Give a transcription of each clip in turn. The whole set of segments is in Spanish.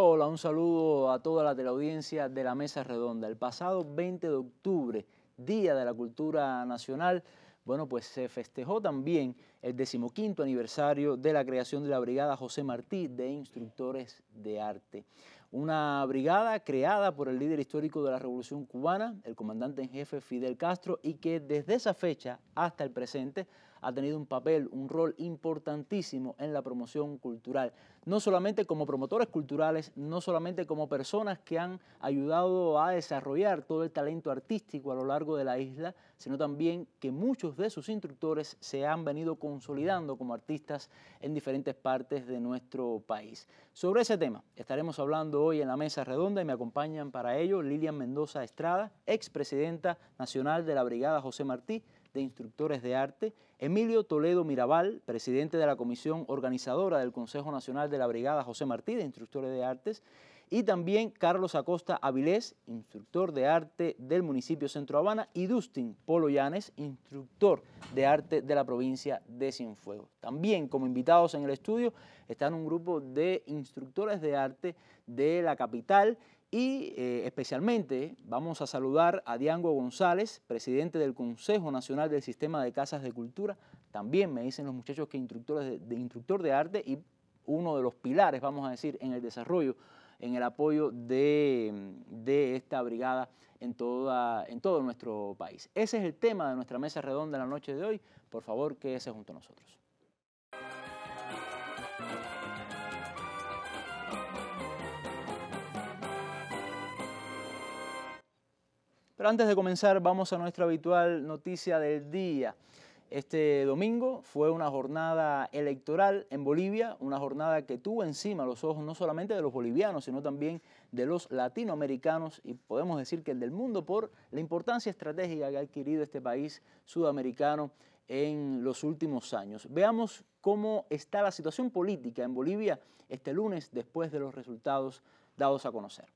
Hola, un saludo a toda la audiencia de la Mesa Redonda. El pasado 20 de octubre, Día de la Cultura Nacional, bueno, pues se festejó también el decimoquinto aniversario de la creación de la Brigada José Martí de Instructores de Arte. Una brigada creada por el líder histórico de la Revolución Cubana, el comandante en jefe Fidel Castro, y que desde esa fecha hasta el presente ha tenido un papel, un rol importantísimo en la promoción cultural, no solamente como promotores culturales, no solamente como personas que han ayudado a desarrollar todo el talento artístico a lo largo de la isla, sino también que muchos de sus instructores se han venido consolidando como artistas en diferentes partes de nuestro país. Sobre ese tema estaremos hablando hoy en la mesa redonda y me acompañan para ello Lilian Mendoza Estrada, expresidenta nacional de la Brigada José Martí, de Instructores de Arte, Emilio Toledo Mirabal, presidente de la comisión organizadora del Consejo Nacional de la Brigada José Martí de Instructores de Artes, y también Carlos Acosta Avilés, instructor de arte del municipio Centro Habana, y Dustin Polo Llanes, instructor de arte de la provincia de Cienfuegos. También como invitados en el estudio están un grupo de instructores de arte de la capital y eh, especialmente vamos a saludar a Diango González, presidente del Consejo Nacional del Sistema de Casas de Cultura. También me dicen los muchachos que instructores de, instructor de arte y uno de los pilares, vamos a decir, en el desarrollo, en el apoyo de, esta brigada en, en todo nuestro país. Ese es el tema de nuestra mesa redonda en la noche de hoy. Por favor, quédese junto a nosotros. Pero antes de comenzar, vamos a nuestra habitual noticia del día. Este domingo fue una jornada electoral en Bolivia, una jornada que tuvo encima los ojos no solamente de los bolivianos, sino también de los latinoamericanos y podemos decir que el del mundo por la importancia estratégica que ha adquirido este país sudamericano en los últimos años. Veamos cómo está la situación política en Bolivia este lunes después de los resultados dados a conocer.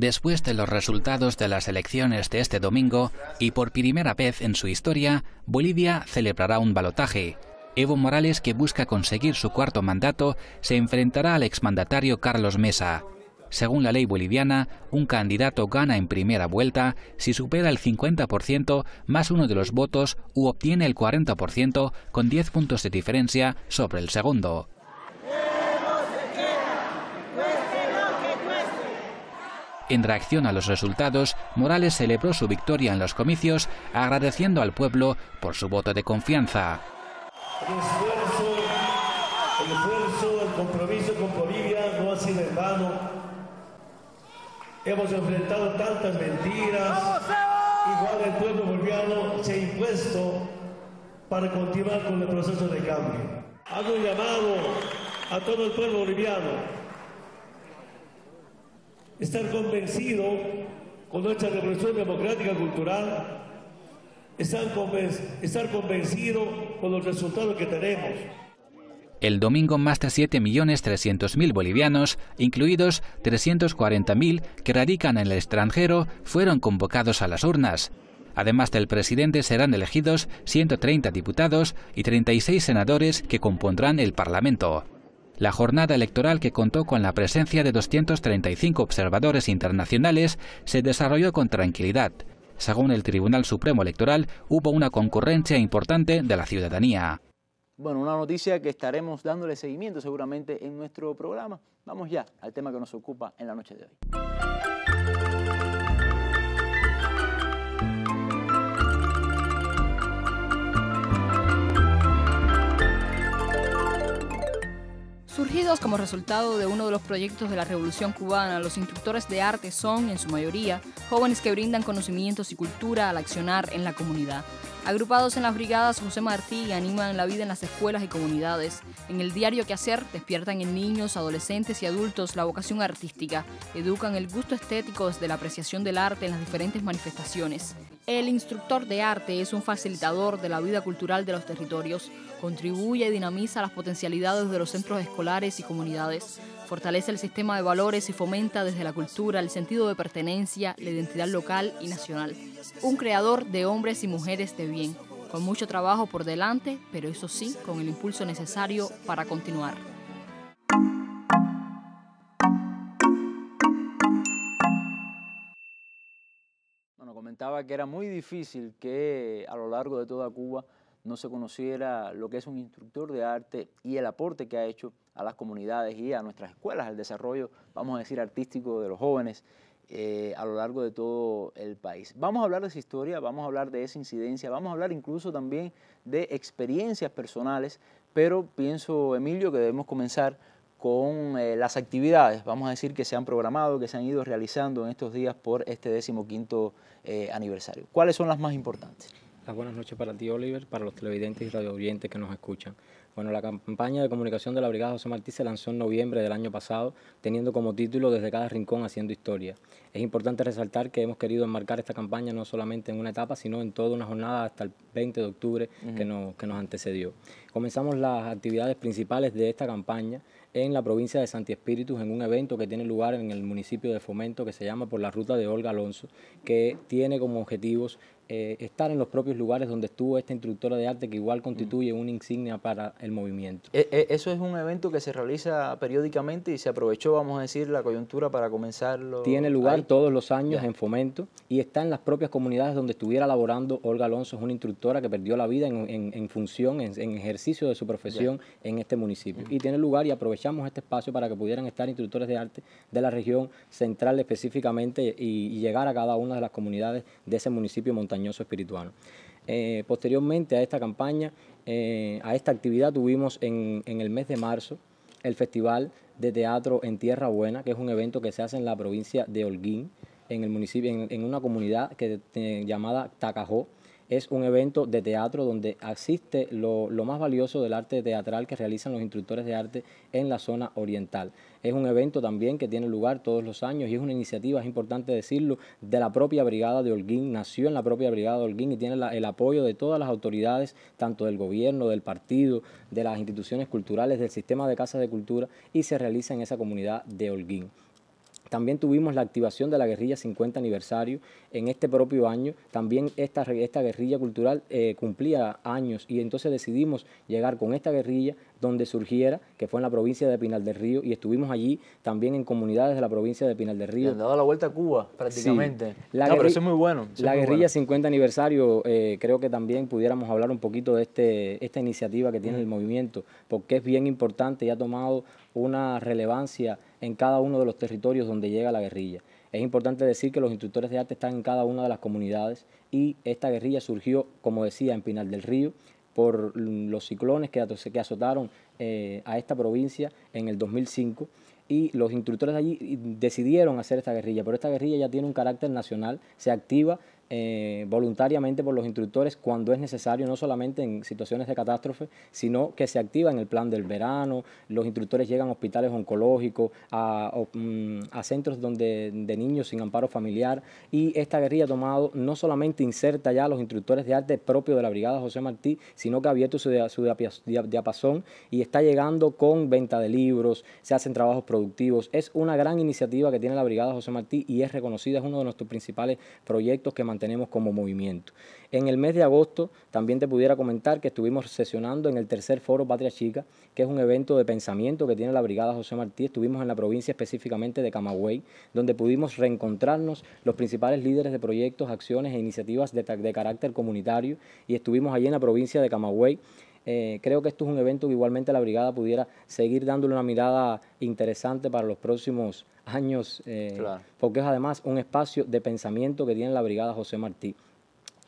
después de los resultados de las elecciones de este domingo y por primera vez en su historia, Bolivia celebrará un balotaje. Evo Morales, que busca conseguir su cuarto mandato, se enfrentará al exmandatario Carlos Mesa. Según la ley boliviana, un candidato gana en primera vuelta si supera el 50% más uno de los votos u obtiene el 40% con 10 puntos de diferencia sobre el segundo. En reacción a los resultados, Morales celebró su victoria en los comicios agradeciendo al pueblo por su voto de confianza. El esfuerzo, el esfuerzo, el compromiso con Bolivia no ha sido en vano. Hemos enfrentado tantas mentiras. Igual el pueblo boliviano se ha impuesto para continuar con el proceso de cambio. Hago un llamado a todo el pueblo boliviano estar convencido con nuestra revolución democrática cultural, estar, estar convencido con los resultados que tenemos. El domingo más de 7.300.000 bolivianos, incluidos 340.000 que radican en el extranjero, fueron convocados a las urnas. Además del presidente serán elegidos 130 diputados y 36 senadores que compondrán el Parlamento la jornada electoral que contó con la presencia de 235 observadores internacionales se desarrolló con tranquilidad. Según el Tribunal Supremo Electoral, hubo una concurrencia importante de la ciudadanía. Bueno, una noticia que estaremos dándole seguimiento seguramente en nuestro programa. Vamos ya al tema que nos ocupa en la noche de hoy. Surgidos como resultado de uno de los proyectos de la Revolución Cubana, los instructores de arte son, en su mayoría, jóvenes que brindan conocimientos y cultura al accionar en la comunidad. Agrupados en las brigadas José Martí animan la vida en las escuelas y comunidades. En el diario Que Hacer despiertan en niños, adolescentes y adultos la vocación artística, educan el gusto estético desde la apreciación del arte en las diferentes manifestaciones. El instructor de arte es un facilitador de la vida cultural de los territorios, contribuye y dinamiza las potencialidades de los centros escolares y comunidades, fortalece el sistema de valores y fomenta desde la cultura el sentido de pertenencia, la identidad local y nacional. Un creador de hombres y mujeres de bien, con mucho trabajo por delante, pero eso sí, con el impulso necesario para continuar. que era muy difícil que a lo largo de toda Cuba no se conociera lo que es un instructor de arte y el aporte que ha hecho a las comunidades y a nuestras escuelas, al desarrollo, vamos a decir, artístico de los jóvenes eh, a lo largo de todo el país. Vamos a hablar de esa historia, vamos a hablar de esa incidencia, vamos a hablar incluso también de experiencias personales, pero pienso, Emilio, que debemos comenzar con eh, las actividades, vamos a decir, que se han programado, que se han ido realizando en estos días por este decimoquinto quinto eh, aniversario. ¿Cuáles son las más importantes? Las ah, buenas noches para ti, Oliver, para los televidentes y oyentes que nos escuchan. Bueno, la campaña de comunicación de la Brigada José Martí se lanzó en noviembre del año pasado, teniendo como título Desde cada rincón haciendo historia. Es importante resaltar que hemos querido enmarcar esta campaña no solamente en una etapa, sino en toda una jornada hasta el 20 de octubre que, nos, que nos antecedió. Comenzamos las actividades principales de esta campaña en la provincia de Santi Espíritus en un evento que tiene lugar en el municipio de Fomento que se llama Por la Ruta de Olga Alonso, que tiene como objetivos eh, estar en los propios lugares donde estuvo esta instructora de arte que igual mm. constituye una insignia para el movimiento. E, e, eso es un evento que se realiza periódicamente y se aprovechó, vamos a decir, la coyuntura para comenzarlo. Tiene lugar todos los años en fomento y está en las propias comunidades donde estuviera laborando Olga Alonso, es una instructora que perdió la vida en, función, en, ejercicio de su profesión en este municipio. Mm. Y tiene lugar y aprovechamos este espacio para que pudieran estar instructores de arte de la región central específicamente y, llegar a cada una de las comunidades de ese municipio montañoso espiritual. Eh, posteriormente a esta campaña, eh, a esta actividad, tuvimos en, el mes de marzo el Festival de Teatro en Tierra Buena, que es un evento que se hace en la provincia de Holguín, en el municipio, en, una comunidad que, llamada Tacajó, es un evento de teatro donde asiste lo, más valioso del arte teatral que realizan los instructores de arte en la zona oriental. Es un evento también que tiene lugar todos los años y es una iniciativa, es importante decirlo, de la propia Brigada de Holguín, nació en la propia Brigada de Holguín y tiene el apoyo de todas las autoridades, tanto del gobierno, del partido, de las instituciones culturales, del sistema de casas de cultura y se realiza en esa comunidad de Holguín. También tuvimos la activación de la guerrilla 50 aniversario en este propio año. También esta, guerrilla cultural eh, cumplía años y entonces decidimos llegar con esta guerrilla donde surgiera, que fue en la provincia de Pinal del Río, y estuvimos allí también en comunidades de la provincia de Pinal del Río. Le han dado la vuelta a Cuba prácticamente. La muy bueno. La guerrilla 50 aniversario, eh, creo que también pudiéramos hablar un poquito de este, esta iniciativa que tiene el movimiento, porque es bien importante y ha tomado una relevancia en cada uno de los territorios donde llega la guerrilla. Es importante decir que los instructores de arte están en cada una de las comunidades y esta guerrilla surgió, como decía, en Pinal del Río por los ciclones que azotaron eh, a esta provincia en el 2005 y los instructores allí decidieron hacer esta guerrilla, pero esta guerrilla ya tiene un carácter nacional, se activa eh, voluntariamente por los instructores cuando es necesario, no solamente en situaciones de catástrofe, sino que se activa en el plan del verano, los instructores llegan a hospitales oncológicos, mm, a, centros donde, de niños sin amparo familiar y esta guerrilla ha tomado no solamente inserta ya a los instructores de arte propio de la Brigada José Martí, sino que ha abierto su, diapasón y está llegando con venta de libros, se hacen trabajos productivos, es una gran iniciativa que tiene la Brigada José Martí y es reconocida, es uno de nuestros principales proyectos que mantiene tenemos como movimiento. En el mes de agosto también te pudiera comentar que estuvimos sesionando en el tercer foro Patria Chica, que es un evento de pensamiento que tiene la Brigada José Martí. Estuvimos en la provincia específicamente de Camagüey, donde pudimos reencontrarnos los principales líderes de proyectos, acciones e iniciativas de, de carácter comunitario y estuvimos allí en la provincia de Camagüey eh, creo que esto es un evento que igualmente la brigada pudiera seguir dándole una mirada interesante para los próximos años, eh, porque es además un espacio de pensamiento que tiene la brigada José Martí.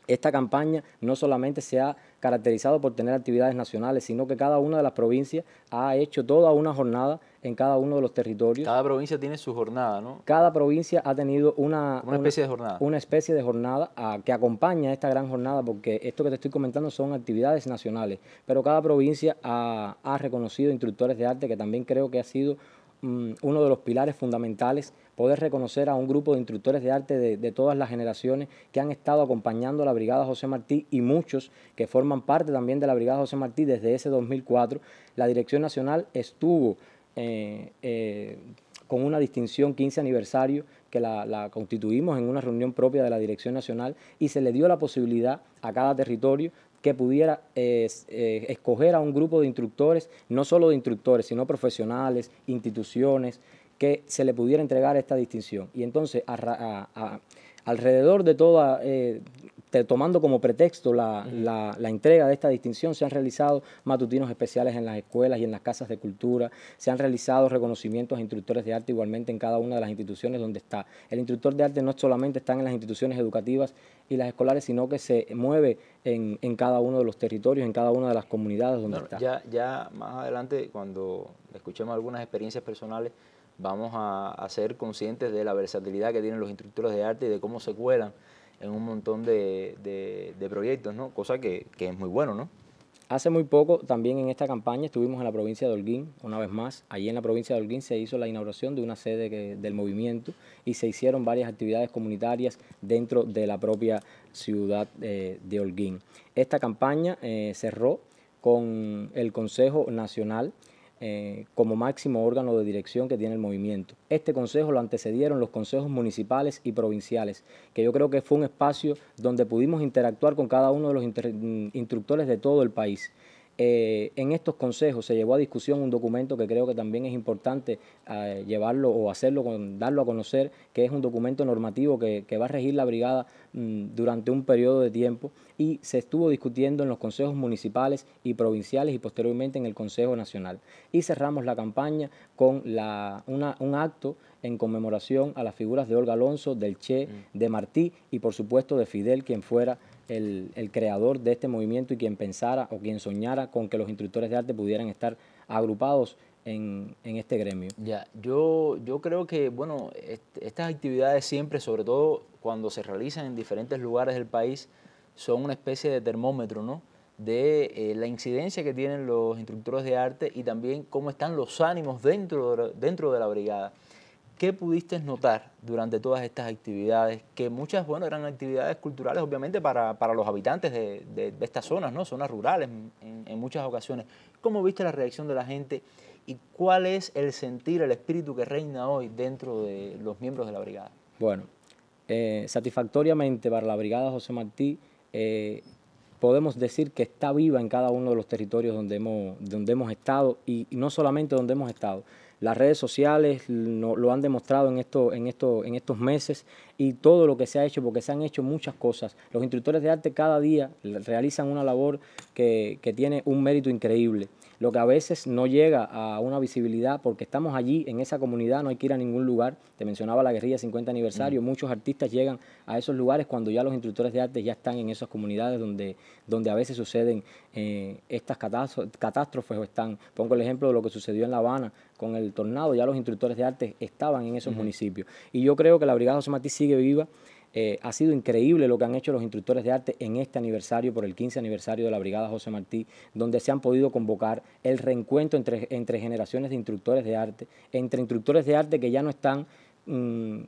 Esta campaña no solamente se ha caracterizado por tener actividades nacionales, sino que cada una de las provincias ha hecho toda una jornada en cada uno de los territorios. Cada provincia tiene su jornada, ¿no? Cada provincia ha tenido una, especie de jornada. Una especie de jornada que acompaña esta gran jornada, porque esto que te estoy comentando son actividades nacionales, pero cada provincia ha, reconocido instructores de arte, que también creo que ha sido mm, uno de los pilares fundamentales poder reconocer a un grupo de instructores de arte de, todas las generaciones que han estado acompañando a la Brigada José Martí y muchos que forman parte también de la Brigada José Martí desde ese 2004. La Dirección Nacional estuvo... Eh, eh, con una distinción 15 aniversario que la, constituimos en una reunión propia de la Dirección Nacional y se le dio la posibilidad a cada territorio que pudiera eh, escoger a un grupo de instructores, no solo de instructores, sino profesionales, instituciones, que se le pudiera entregar esta distinción. Y entonces, alrededor de toda, eh, tomando como pretexto la, entrega de esta distinción, se han realizado matutinos especiales en las escuelas y en las casas de cultura, se han realizado reconocimientos a instructores de arte igualmente en cada una de las instituciones donde está. El instructor de arte no solamente está en las instituciones educativas y las escolares, sino que se mueve en, cada uno de los territorios, en cada una de las comunidades donde está. ya más adelante, cuando escuchemos algunas experiencias personales, vamos a, ser conscientes de la versatilidad que tienen los instructores de arte y de cómo se cuelan en un montón de, proyectos, ¿no? Cosa que, es muy bueno, ¿no? Hace muy poco, también en esta campaña, estuvimos en la provincia de Holguín, una vez más. Allí en la provincia de Holguín se hizo la inauguración de una sede del movimiento y se hicieron varias actividades comunitarias dentro de la propia ciudad eh, de Holguín. Esta campaña eh, cerró con el Consejo Nacional eh, como máximo órgano de dirección que tiene el movimiento. Este consejo lo antecedieron los consejos municipales y provinciales, que yo creo que fue un espacio donde pudimos interactuar con cada uno de los mm, instructores de todo el país. Eh, en estos consejos se llevó a discusión un documento que creo que también es importante eh, llevarlo o hacerlo, darlo a conocer, que es un documento normativo que, va a regir la brigada mm, durante un periodo de tiempo y se estuvo discutiendo en los consejos municipales y provinciales y posteriormente en el Consejo Nacional. Y cerramos la campaña con un acto en conmemoración a las figuras de Olga Alonso, del Che, mm. de Martí y por supuesto de Fidel, quien fuera el, creador de este movimiento y quien pensara o quien soñara con que los instructores de arte pudieran estar agrupados en, este gremio. Ya, yo, yo creo que, bueno, estas actividades siempre, sobre todo cuando se realizan en diferentes lugares del país, son una especie de termómetro, ¿no? de eh, la incidencia que tienen los instructores de arte y también cómo están los ánimos dentro dentro de la brigada. ¿Qué pudiste notar durante todas estas actividades? Que muchas, bueno, eran actividades culturales, obviamente, para, los habitantes de, estas zonas, ¿no? Zonas rurales en, muchas ocasiones. ¿Cómo viste la reacción de la gente y cuál es el sentir, el espíritu que reina hoy dentro de los miembros de la brigada? Bueno, eh, satisfactoriamente para la brigada José Martí, eh, podemos decir que está viva en cada uno de los territorios donde hemos, donde hemos estado y no solamente donde hemos estado, las redes sociales lo, han demostrado en, esto, en, en estos meses y todo lo que se ha hecho, porque se han hecho muchas cosas. Los instructores de arte cada día realizan una labor que tiene un mérito increíble lo que a veces no llega a una visibilidad porque estamos allí en esa comunidad, no hay que ir a ningún lugar. Te mencionaba la guerrilla 50 aniversario, mm. muchos artistas llegan a esos lugares cuando ya los instructores de arte ya están en esas comunidades donde, donde a veces suceden eh, estas catástrofes o están, pongo el ejemplo de lo que sucedió en La Habana con el tornado, ya los instructores de arte estaban en esos municipios. Y yo creo que la Brigada José Martí sigue viva eh, ha sido increíble lo que han hecho los instructores de arte en este aniversario, por el 15 aniversario de la Brigada José Martí, donde se han podido convocar el reencuentro entre, generaciones de instructores de arte, entre instructores de arte que ya no están... Mm,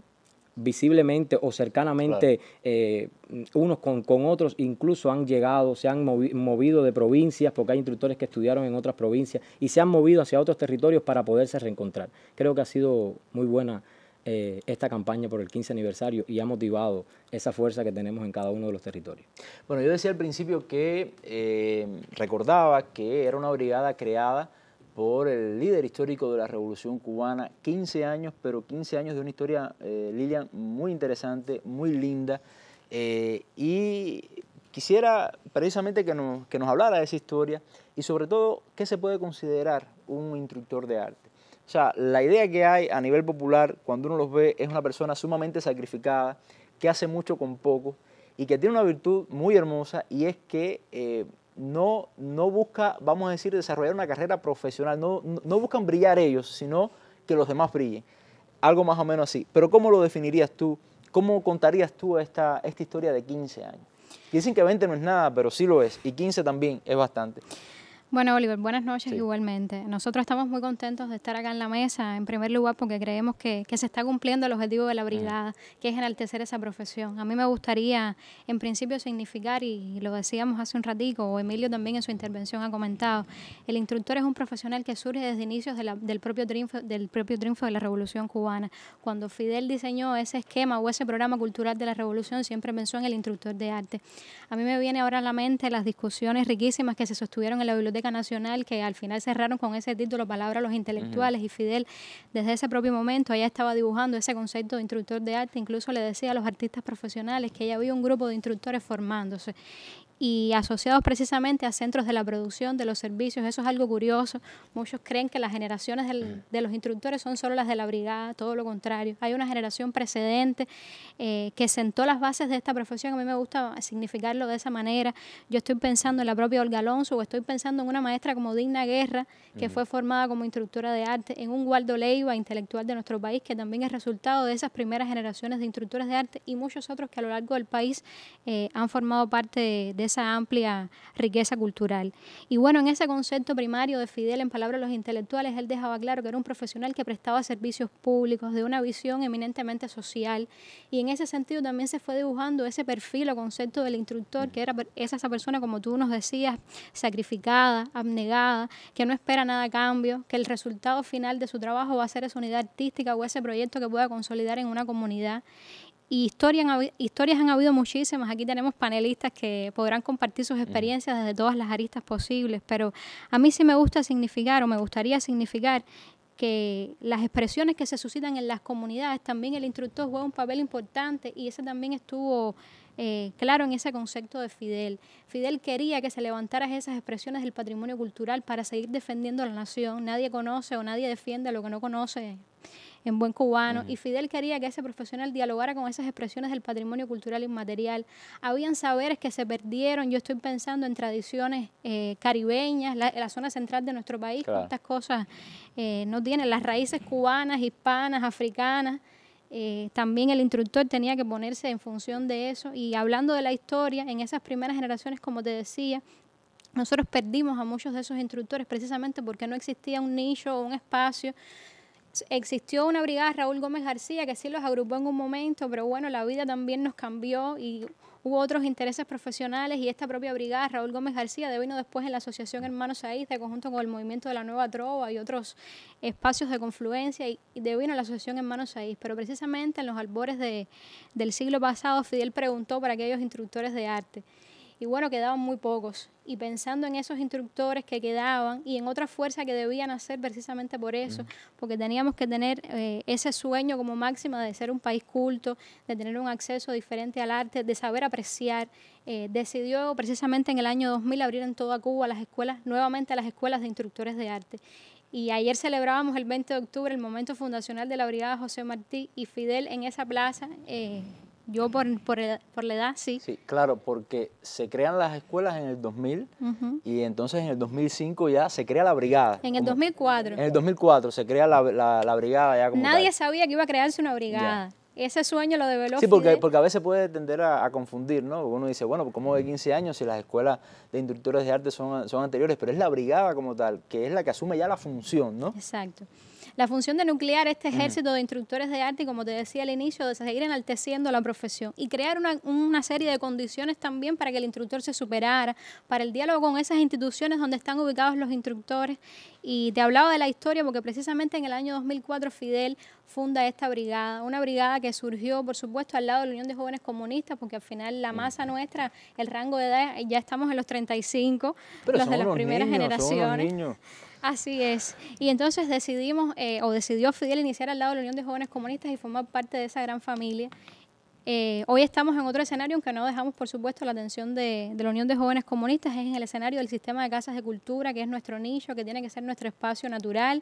visiblemente o cercanamente eh, unos con, otros, incluso han llegado, se han movido de provincias, porque hay instructores que estudiaron en otras provincias y se han movido hacia otros territorios para poderse reencontrar. Creo que ha sido muy buena eh, esta campaña por el 15 aniversario y ha motivado esa fuerza que tenemos en cada uno de los territorios. Bueno, yo decía al principio que eh, recordaba que era una brigada creada por el líder histórico de la Revolución Cubana, 15 años, pero 15 años de una historia, eh, Lilian, muy interesante, muy linda, y quisiera precisamente que nos, que nos hablara de esa historia y sobre todo qué se puede considerar un instructor de arte. O sea, la idea que hay a nivel popular cuando uno los ve es una persona sumamente sacrificada, que hace mucho con poco y que tiene una virtud muy hermosa y es que eh, no, no busca, vamos a decir, desarrollar una carrera profesional, no, no buscan brillar ellos, sino que los demás brillen. Algo más o menos así. Pero ¿cómo lo definirías tú? ¿Cómo contarías tú esta, esta historia de 15 años? Dicen que 20 no es nada, pero sí lo es, y 15 también es bastante. Bueno, Oliver, buenas noches igualmente. Nosotros estamos muy contentos de estar acá en la mesa, en primer lugar, porque creemos que, se está cumpliendo el objetivo de la mm. brigada, que es enaltecer esa profesión. A mí me gustaría, en principio, significar, y lo decíamos hace un ratico, o Emilio también en su intervención ha comentado, el instructor es un profesional que surge desde inicios del, propio triunfo, del propio triunfo de la Revolución Cubana. Cuando Fidel diseñó ese esquema o ese programa cultural de la Revolución, siempre pensó en el instructor de arte. A mí me viene ahora a la mente las discusiones riquísimas que se sostuvieron en la biblioteca Nacional, que al final cerraron con ese título, Palabra a los Intelectuales, y Fidel, desde ese propio momento, ella estaba dibujando ese concepto de instructor de arte, incluso le decía a los artistas profesionales que ella había un grupo de instructores formándose y asociados precisamente a centros de la producción, de los servicios. Eso es algo curioso. Muchos creen que las generaciones mm. de los instructores son solo las de la brigada, todo lo contrario. Hay una generación precedente eh, que sentó las bases de esta profesión. A mí me gusta significarlo de esa manera. Yo estoy pensando en la propia Olga Alonso o estoy pensando en una maestra como Digna Guerra, que fue formada como instructora de arte, en un Waldo Leiva, intelectual de nuestro país, que también es resultado de esas primeras generaciones de instructores de arte y muchos otros que a lo largo del país eh, han formado parte de esa amplia riqueza cultural. Y bueno, en ese concepto primario de Fidel, en palabras de los intelectuales, él dejaba claro que era un profesional que prestaba servicios públicos de una visión eminentemente social. Y en ese sentido también se fue dibujando ese perfil o concepto del instructor, que era esa, esa persona, como tú nos decías, sacrificada, abnegada, que no espera nada a cambio, que el resultado final de su trabajo va a ser esa unidad artística o ese proyecto que pueda consolidar en una comunidad y historias han, habido muchísimas. Aquí tenemos panelistas que podrán compartir sus experiencias desde todas las aristas posibles, pero a mí sí me gusta significar o me gustaría significar que las expresiones que se suscitan en las comunidades, también el instructor juega un papel importante y ese también estuvo eh, claro en ese concepto de Fidel. Fidel quería que se levantaran esas expresiones del patrimonio cultural para seguir defendiendo la nación. Nadie conoce o nadie defiende lo que no conoce en buen cubano, y Fidel quería que ese profesional dialogara con esas expresiones del patrimonio cultural inmaterial. Habían saberes que se perdieron, yo estoy pensando en tradiciones eh, caribeñas, la, zona central de nuestro país, Estas cosas eh, no tienen, las raíces cubanas, hispanas, africanas. Eh, también el instructor tenía que ponerse en función de eso y hablando de la historia, en esas primeras generaciones, como te decía, nosotros perdimos a muchos de esos instructores precisamente porque no existía un nicho o un espacio Existió una brigada Raúl Gómez García que sí los agrupó en un momento, pero bueno, la vida también nos cambió y hubo otros intereses profesionales y esta propia brigada, Raúl Gómez García, de vino después en la Asociación Hermanos Saíz, de conjunto con el Movimiento de la Nueva Trova y otros espacios de confluencia, y, de vino la Asociación Hermanos Saíz. Pero precisamente en los albores de, del siglo pasado, Fidel preguntó para aquellos instructores de arte, y bueno, quedaban muy pocos. Y pensando en esos instructores que quedaban y en otra fuerza que debían hacer precisamente por eso, porque teníamos que tener eh, ese sueño como máxima de ser un país culto, de tener un acceso diferente al arte, de saber apreciar. Eh, decidió precisamente en el año 2000 abrir en toda Cuba las escuelas, nuevamente las escuelas de instructores de arte. Y ayer celebrábamos el 20 de octubre el momento fundacional de la Brigada José Martí y Fidel en esa plaza. Eh, yo por, por, la edad, sí. Sí, claro, porque se crean las escuelas en el 2000 y entonces en el 2005 ya se crea la brigada. En el 2004. En el 2004 se crea la, brigada ya Nadie sabía que iba a crearse una brigada. Ese sueño lo develó Sí, porque, porque a veces puede tender a, confundir, ¿no? uno dice, bueno, pues, ¿cómo de 15 años si las escuelas de instructores de arte son, son anteriores? Pero es la brigada como tal, que es la que asume ya la función, ¿no? Exacto. La función de nuclear este mm. ejército de instructores de arte, como te decía al inicio, de seguir enalteciendo la profesión y crear una, serie de condiciones también para que el instructor se superara, para el diálogo con esas instituciones donde están ubicados los instructores. Y te hablaba de la historia porque precisamente en el año 2004 Fidel funda esta brigada, una brigada que surgió, por supuesto, al lado de la Unión de Jóvenes Comunistas, porque al final la masa nuestra, el rango de edad, ya estamos en los 35, los de las primeras niños, generaciones. Así es. Y entonces decidimos, eh, o decidió Fidel iniciar al lado de la Unión de Jóvenes Comunistas y formar parte de esa gran familia. Eh, hoy estamos en otro escenario, aunque no dejamos, por supuesto, la atención de, de, la Unión de Jóvenes Comunistas, es en el escenario del sistema de casas de cultura, que es nuestro nicho, que tiene que ser nuestro espacio natural.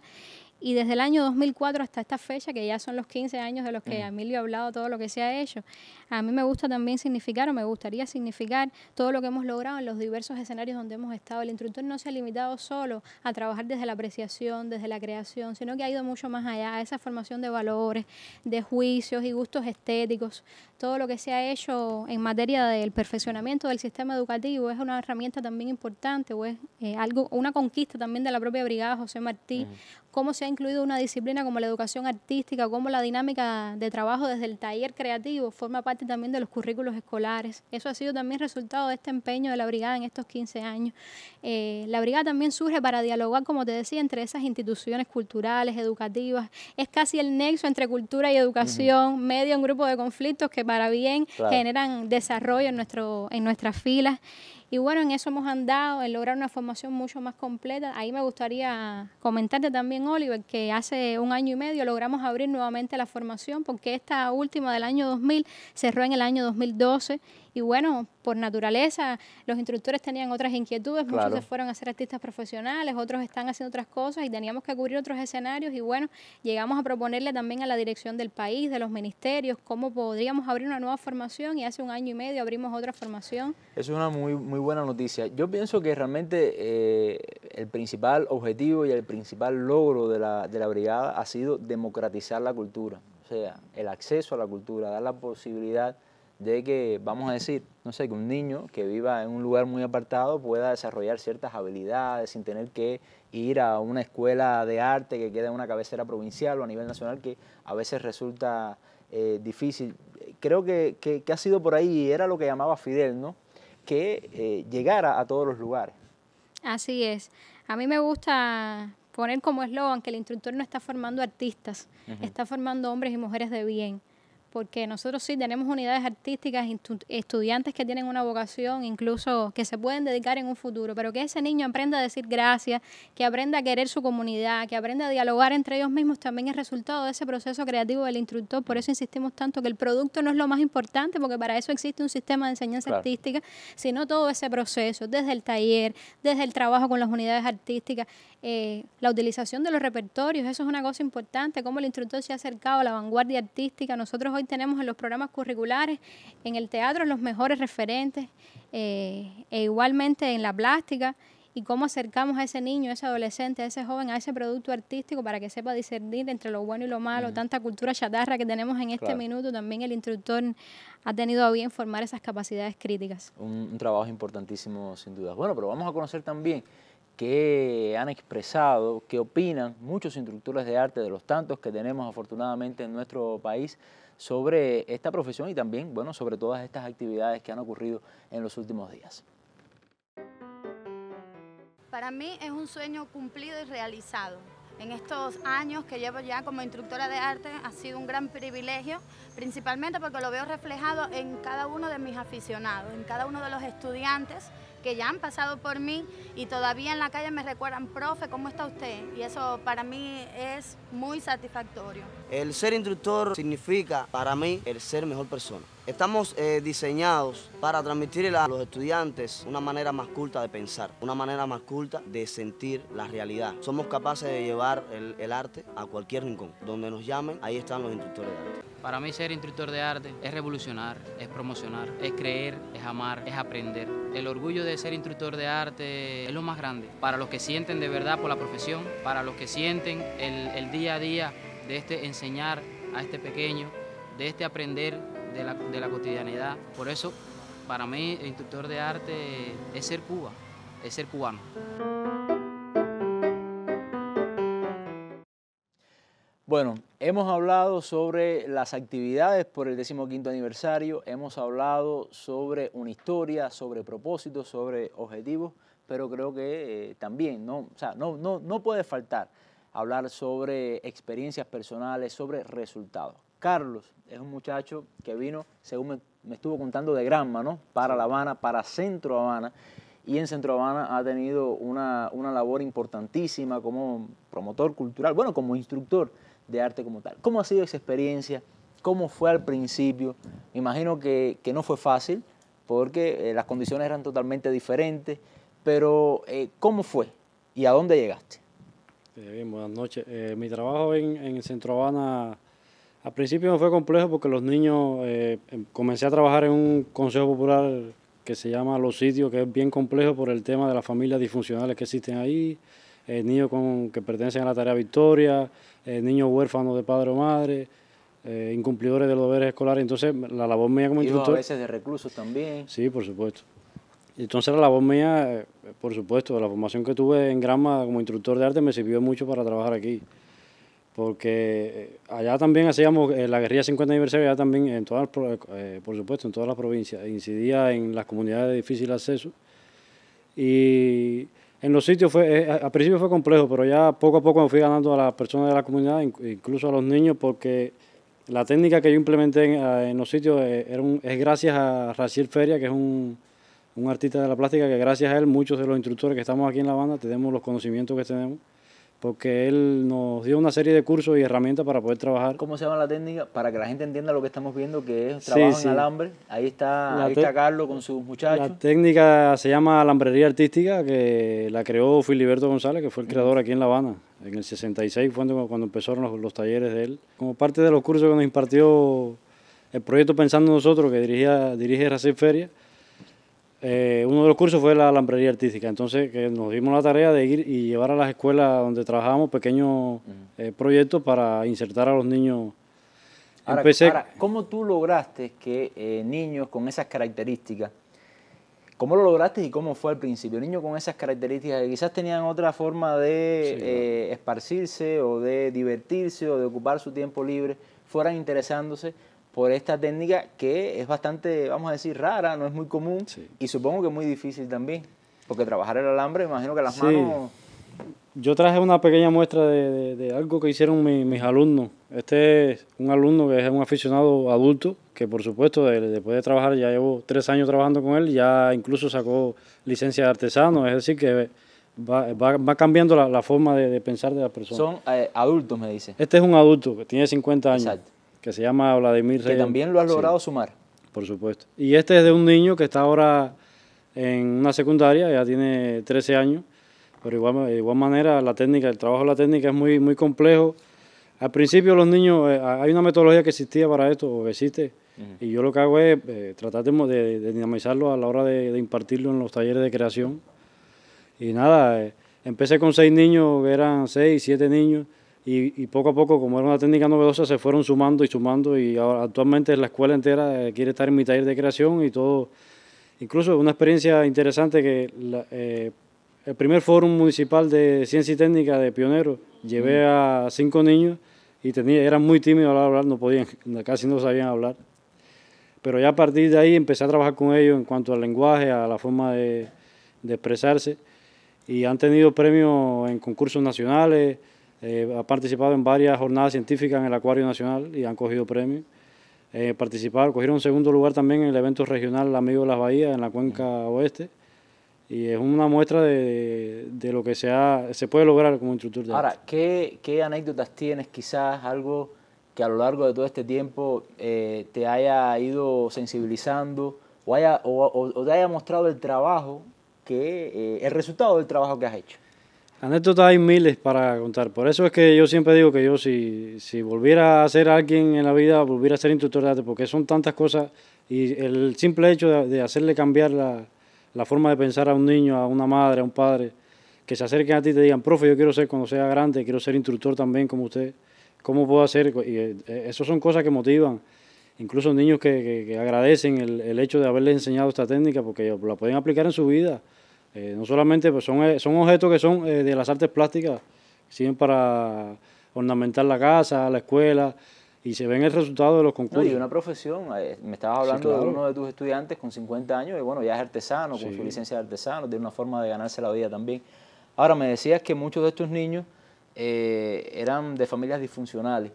Y desde el año 2004 hasta esta fecha, que ya son los 15 años de los que mm. Emilio ha hablado, todo lo que se ha hecho, a mí me gusta también significar o me gustaría significar todo lo que hemos logrado en los diversos escenarios donde hemos estado. El instructor no se ha limitado solo a trabajar desde la apreciación, desde la creación, sino que ha ido mucho más allá, a esa formación de valores, de juicios y gustos estéticos. Todo lo que se ha hecho en materia del perfeccionamiento del sistema educativo es una herramienta también importante o es eh, algo, una conquista también de la propia brigada José Martí, cómo se ha incluido una disciplina como la educación artística, cómo la dinámica de trabajo desde el taller creativo forma parte también de los currículos escolares. Eso ha sido también resultado de este empeño de la brigada en estos 15 años. Eh, la brigada también surge para dialogar, como te decía, entre esas instituciones culturales, educativas. Es casi el nexo entre cultura y educación, medio un grupo de conflictos que para bien generan desarrollo en, nuestro, en nuestras filas. Y bueno, en eso hemos andado, en lograr una formación mucho más completa. Ahí me gustaría comentarte también, Oliver, que hace un año y medio logramos abrir nuevamente la formación porque esta última del año 2000 cerró en el año 2012 y bueno, por naturaleza, los instructores tenían otras inquietudes, muchos se fueron a ser artistas profesionales, otros están haciendo otras cosas y teníamos que cubrir otros escenarios. Y bueno, llegamos a proponerle también a la dirección del país, de los ministerios, cómo podríamos abrir una nueva formación y hace un año y medio abrimos otra formación. Eso es una muy, muy buena noticia. Yo pienso que realmente eh, el principal objetivo y el principal logro de la, de la brigada ha sido democratizar la cultura, o sea, el acceso a la cultura, dar la posibilidad de que, vamos a decir, no sé, que un niño que viva en un lugar muy apartado pueda desarrollar ciertas habilidades sin tener que ir a una escuela de arte que quede en una cabecera provincial o a nivel nacional, que a veces resulta eh, difícil. Creo que, ha sido por ahí, y era lo que llamaba Fidel, ¿no? Que eh, llegara a todos los lugares. Así es. A mí me gusta poner como eslogan que el instructor no está formando artistas, está formando hombres y mujeres de bien porque nosotros sí tenemos unidades artísticas, estudiantes que tienen una vocación, incluso que se pueden dedicar en un futuro, pero que ese niño aprenda a decir gracias, que aprenda a querer su comunidad, que aprenda a dialogar entre ellos mismos, también es resultado de ese proceso creativo del instructor. Por eso insistimos tanto que el producto no es lo más importante, porque para eso existe un sistema de enseñanza artística, sino todo ese proceso, desde el taller, desde el trabajo con las unidades artísticas, eh, la utilización de los repertorios, eso es una cosa importante, cómo el instructor se ha acercado a la vanguardia artística. Nosotros hoy tenemos en los programas curriculares, en el teatro los mejores referentes, eh, e igualmente en la plástica, y cómo acercamos a ese niño, a ese adolescente, a ese joven, a ese producto artístico para que sepa discernir entre lo bueno y lo malo, tanta cultura chatarra que tenemos en este minuto, también el instructor ha tenido a bien formar esas capacidades críticas. Un, trabajo importantísimo sin duda. Bueno, pero vamos a conocer también qué han expresado, qué opinan muchos instructores de arte, de los tantos que tenemos afortunadamente en nuestro país, sobre esta profesión y también, bueno, sobre todas estas actividades que han ocurrido en los últimos días. Para mí es un sueño cumplido y realizado. En estos años que llevo ya como instructora de arte ha sido un gran privilegio, principalmente porque lo veo reflejado en cada uno de mis aficionados, en cada uno de los estudiantes que ya han pasado por mí y todavía en la calle me recuerdan, profe, ¿cómo está usted? Y eso para mí es muy satisfactorio. El ser instructor significa para mí el ser mejor persona. Estamos eh, diseñados para transmitir a los estudiantes una manera más culta de pensar, una manera más culta de sentir la realidad. Somos capaces de llevar el, arte a cualquier rincón. Donde nos llamen, ahí están los instructores de arte. Para mí ser instructor de arte es revolucionar, es promocionar, es creer, es amar, es aprender. El orgullo de ser instructor de arte es lo más grande. Para los que sienten de verdad por la profesión, para los que sienten el, el día a día de este enseñar a este pequeño, de este aprender de la, cotidianidad. Por eso, para mí, el instructor de arte es ser Cuba, es ser cubano. Bueno, hemos hablado sobre las actividades por el 15 aniversario, hemos hablado sobre una historia, sobre propósitos, sobre objetivos, pero creo que eh, también O sea, no puede faltar hablar sobre experiencias personales, sobre resultados. Carlos es un muchacho que vino, según me, estuvo contando, de Granma, ¿no? Para La Habana, para Centro Habana. Y en Centro Habana ha tenido una, labor importantísima como promotor cultural, bueno, como instructor de arte como tal. ¿Cómo ha sido esa experiencia? ¿Cómo fue al principio? Me imagino que, no fue fácil porque eh, las condiciones eran totalmente diferentes, pero eh, ¿cómo fue y a dónde llegaste? bien, buenas noches. Eh, mi trabajo en, en Centro Habana al principio me fue complejo porque los niños, eh, em, comencé a trabajar en un consejo popular que se llama Los Sitios, que es bien complejo por el tema de las familias disfuncionales que existen ahí, eh, niños que pertenecen a la tarea Victoria, eh, niños huérfanos de padre o madre, incumplidores de los deberes escolares. Entonces, la labor mía como instructor... a veces de reclusos también. Sí, por supuesto. Entonces la labor mía, por supuesto, la formación que tuve en Granma como instructor de arte me sirvió mucho para trabajar aquí porque eh, allá también hacíamos eh, la guerrilla 50 aniversario, allá también, en todas, eh, por supuesto, en todas las provincias, incidía en las comunidades de difícil acceso. Y en los sitios, fue, al principio fue complejo, pero ya poco a poco me fui ganando a las personas de la comunidad, incluso a los niños, porque la técnica que yo implementé en, los sitios es gracias a Raciel Feria, que es un, un artista de la plástica, que gracias a él muchos de los instructores que estamos aquí en la banda tenemos los conocimientos que tenemos porque él nos dio una serie de cursos y herramientas para poder trabajar. ¿Cómo se llama la técnica? Para que la gente entienda lo que estamos viendo, que es trabajo en alambre. Ahí está, ahí está Carlos con sus muchachos. La técnica se llama alambrería artística, que la creó Filiberto González, que fue el creador aquí en La Habana. En el 66 fue cuando empezaron los, talleres de él. Como parte de los cursos que nos impartió el proyecto Pensando Nosotros, que dirigía, dirige Racer Feria, eh, uno de los cursos fue la alambrería artística, entonces que nos dimos la tarea de ir y llevar a las escuelas donde trabajábamos pequeños eh, proyectos para insertar a los niños. en PC ¿cómo tú lograste que eh, niños con esas características, cómo lo lograste y cómo fue al principio? Niños con esas características que quizás tenían otra forma de esparcirse o de divertirse o de ocupar su tiempo libre, fueran interesándose por esta técnica que es bastante, vamos a decir, rara, no es muy común y supongo que es muy difícil también, porque trabajar el alambre, imagino que las manos... Yo traje una pequeña muestra de, algo que hicieron mis alumnos. Este es un alumno que es un aficionado adulto, que por supuesto después de trabajar, ya llevo tres años trabajando con él, ya incluso sacó licencia de artesano, es decir, que Va, cambiando la, forma de, pensar de la persona. Son eh, adultos, me dice. Este es un adulto que tiene 50 años. Exacto que se llama Vladimir Que también lo has logrado sumar. Por supuesto. Y este es de un niño que está ahora en una secundaria, ya tiene 13 años, pero igual, de igual manera la técnica, el trabajo de la técnica es muy, muy complejo. Al principio los niños, eh, hay una metodología que existía para esto, o existe, y yo lo que hago es eh, tratar de, dinamizarlo a la hora de, impartirlo en los talleres de creación. Y nada, eh, empecé con seis niños, eran seis, siete niños, y, poco a poco, como era una técnica novedosa, se fueron sumando y sumando y actualmente la escuela entera eh, quiere estar en mi taller de creación y todo. Incluso una experiencia interesante que eh, el primer foro municipal de ciencia y técnica de pioneros llevé mm. a cinco niños y eran muy tímidos a hablar, no podían, casi no sabían hablar. Pero ya a partir de ahí empecé a trabajar con ellos en cuanto al lenguaje, a la forma de expresarse y han tenido premios en concursos nacionales eh, ha participado en varias jornadas científicas en el Acuario Nacional y han cogido premios. Eh, participaron, cogieron segundo lugar también en el evento regional Amigo de las Bahías en la cuenca oeste. Y es una muestra de, lo que se, se puede lograr como instructor de Ahora, ¿qué, anécdotas tienes quizás, algo que a lo largo de todo este tiempo eh, te haya ido sensibilizando o, o te haya mostrado el trabajo, que eh, el resultado del trabajo que has hecho? Anécdotas hay miles para contar. Por eso es que yo siempre digo que yo si, si volviera a ser alguien en la vida, volviera a ser instructor de arte, porque son tantas cosas y el simple hecho de, hacerle cambiar la, la, forma de pensar a un niño, a una madre, a un padre, que se acerquen a ti y te digan, profe, yo quiero ser cuando sea grande, quiero ser instructor también como usted, ¿cómo puedo hacer? Y eh, eh, eso son cosas que motivan. Incluso niños que, que, agradecen el, el hecho de haberle enseñado esta técnica porque la pueden aplicar en su vida. Eh, no solamente, pues son, eh, son objetos que son eh, de las artes plásticas, sirven para ornamentar la casa, la escuela, y se ven el resultado de los concursos. y una profesión, me estabas hablando de uno de tus estudiantes con 50 años, y bueno, ya es artesano, con su licencia de artesano, tiene una forma de ganarse la vida también. Ahora, me decías que muchos de estos niños eran de familias disfuncionales.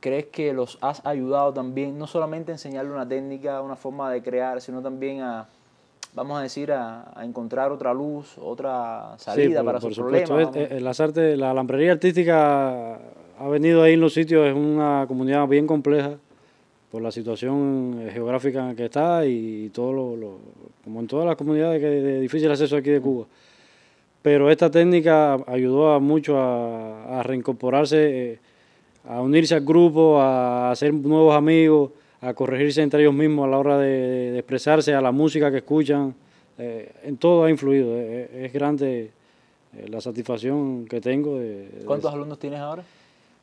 ¿Crees que los has ayudado también, no solamente a enseñarle una técnica, una forma de crear, sino también a vamos a decir, a, encontrar otra luz, otra salida para por supuesto. problemas. Eh, el, las la alambrería artística ha venido ahí en los sitios, es una comunidad bien compleja por la situación eh, geográfica en que está y todo lo, como en todas las comunidades que de difícil acceso aquí de mm. Cuba. Pero esta técnica ayudó mucho a, a reincorporarse, eh, a unirse al grupo, a hacer nuevos amigos a corregirse entre ellos mismos a la hora de, expresarse, a la música que escuchan. Eh, en todo ha influido. Eh, eh, es, grande la satisfacción que tengo. De, ¿Cuántos alumnos tienes ahora?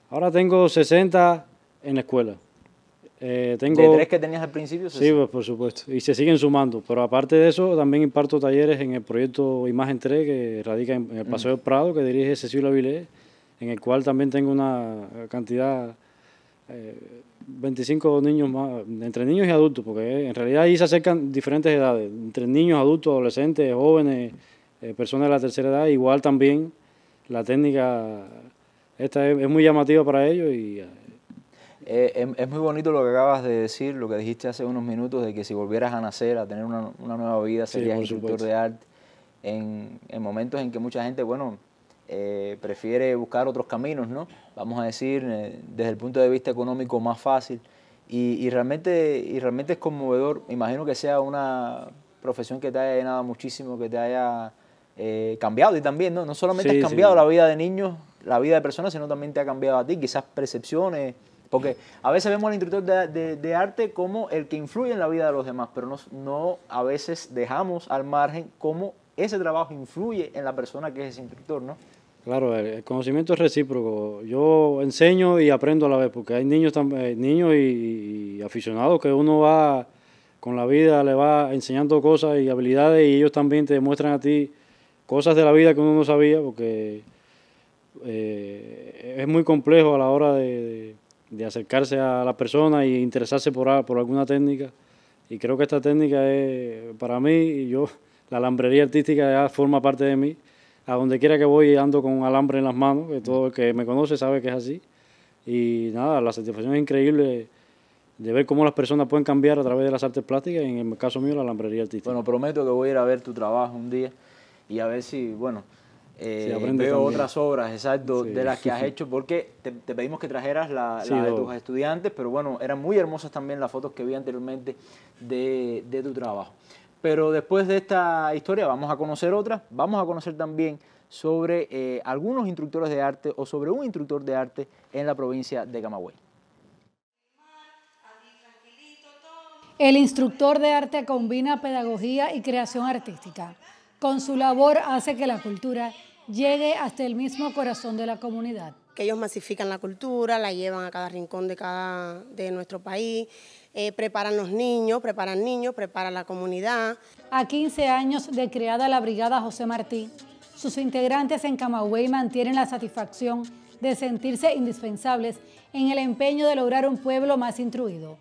Ahora tengo 60 en la escuela. tengo, ¿De tres que tenías al principio? Sí, pues, por supuesto. Y se siguen sumando. Pero aparte de eso, también imparto talleres en el proyecto Imagen 3, que radica en, el Paseo del Prado, que dirige Cecilia Avilés, en el cual también tengo una cantidad 25 niños más, entre niños y adultos, porque eh, en realidad ahí se acercan diferentes edades, entre niños, adultos, adolescentes, jóvenes, eh, personas de la tercera edad, igual también la técnica esta es, muy llamativa para ellos y... Eh, em, es, muy bonito lo que acabas de decir, lo que dijiste hace unos minutos, de que si volvieras a nacer, a tener una, nueva vida, serías instructor de arte, en momentos en que mucha gente, bueno, eh, prefiere buscar otros caminos, ¿no? Vamos a decir, eh, desde el punto de vista económico más fácil. Y, realmente, y realmente es conmovedor. Imagino que sea una profesión que te haya llenado muchísimo, que te haya eh, cambiado y también, ¿no? No solamente ha has cambiado la vida de niños, la vida de personas, sino también te ha cambiado a ti, quizás percepciones. Porque a veces vemos al instructor de, arte como el que influye en la vida de los demás, pero no, a veces dejamos al margen cómo ese trabajo influye en la persona que es ese instructor, ¿no? Claro, el conocimiento es recíproco. Yo enseño y aprendo a la vez, porque hay niños, eh, niños y, aficionados que uno va con la vida, le va enseñando cosas y habilidades y ellos también te demuestran a ti cosas de la vida que uno no sabía, porque eh, es muy complejo a la hora de, acercarse a la persona y interesarse por, alguna técnica. Y creo que esta técnica es, para mí, yo, la alambrería artística ya forma parte de mí a donde quiera que voy ando con un alambre en las manos, que todo el que me conoce sabe que es así. Y nada, la satisfacción es increíble de ver cómo las personas pueden cambiar a través de las artes plásticas, en el caso mío la alambrería artística. Bueno, prometo que voy a ir a ver tu trabajo un día y a ver si, bueno, eh, veo otras obras, exacto, de las que has hecho, porque te, pedimos que trajeras la, de tus estudiantes, pero bueno, eran muy hermosas también las fotos que vi anteriormente de, de tu trabajo. Pero después de esta historia vamos a conocer otra, vamos a conocer también sobre eh, algunos instructores de arte o sobre un instructor de arte en la provincia de Camagüey. El instructor de arte combina pedagogía y creación artística. Con su labor hace que la cultura llegue hasta el mismo corazón de la comunidad. Que ellos masifican la cultura, la llevan a cada rincón de, cada, de nuestro país eh, preparan los niños, preparan niños, preparan la comunidad. A 15 años de creada la Brigada José Martí, sus integrantes en Camagüey mantienen la satisfacción de sentirse indispensables en el empeño de lograr un pueblo más instruido.